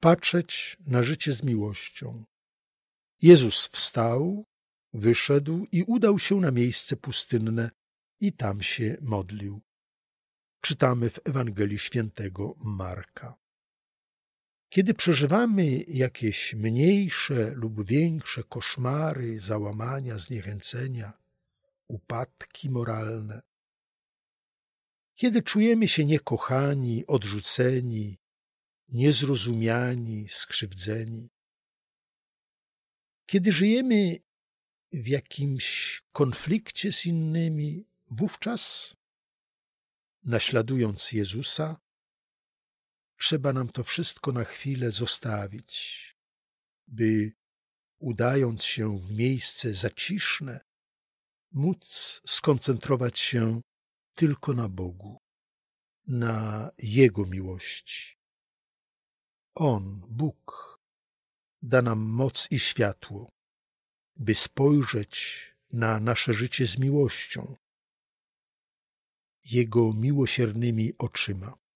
patrzeć na życie z miłością. Jezus wstał, wyszedł i udał się na miejsce pustynne i tam się modlił. Czytamy w Ewangelii Świętego Marka. Kiedy przeżywamy jakieś mniejsze lub większe koszmary, załamania, zniechęcenia, upadki moralne, kiedy czujemy się niekochani, odrzuceni, niezrozumiani, skrzywdzeni. Kiedy żyjemy w jakimś konflikcie z innymi, wówczas, naśladując Jezusa, trzeba nam to wszystko na chwilę zostawić, by udając się w miejsce zaciszne, móc skoncentrować się tylko na Bogu, na Jego miłości. On, Bóg, da nam moc i światło, by spojrzeć na nasze życie z miłością, Jego miłosiernymi oczyma.